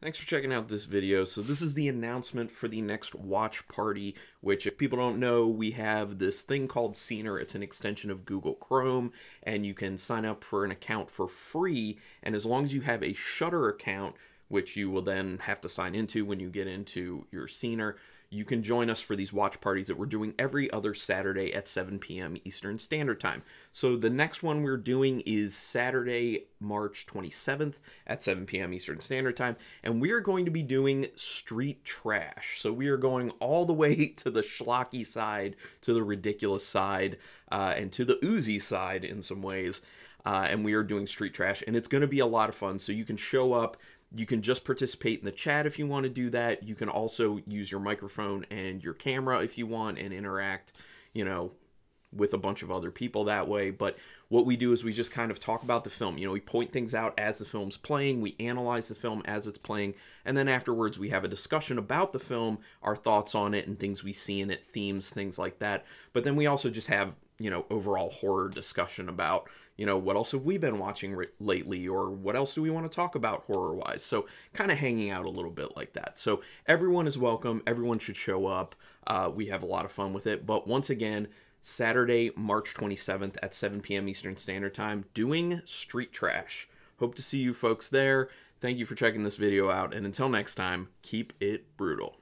Thanks for checking out this video. So this is the announcement for the next watch party, which if people don't know, we have this thing called Scener. It's an extension of Google Chrome, and you can sign up for an account for free. And as long as you have a Shutter account, which you will then have to sign into when you get into your scener. You can join us for these watch parties that we're doing every other Saturday at 7 p.m. Eastern Standard Time. So the next one we're doing is Saturday, March 27th at 7 p.m. Eastern Standard Time, and we are going to be doing street trash. So we are going all the way to the schlocky side, to the ridiculous side, uh, and to the oozy side in some ways. Uh, and we are doing street trash, and it's going to be a lot of fun. So you can show up you can just participate in the chat if you want to do that. You can also use your microphone and your camera if you want and interact, you know, with a bunch of other people that way. But what we do is we just kind of talk about the film. You know, we point things out as the film's playing, we analyze the film as it's playing, and then afterwards we have a discussion about the film, our thoughts on it, and things we see in it, themes, things like that. But then we also just have you know, overall horror discussion about, you know, what else have we been watching re- lately or what else do we want to talk about horror wise. So, kind of hanging out a little bit like that. So, everyone is welcome. Everyone should show up. Uh, we have a lot of fun with it. But once again, Saturday, March 27th at 7 p.m. Eastern Standard Time, doing street trash. Hope to see you folks there. Thank you for checking this video out. And until next time, keep it brutal.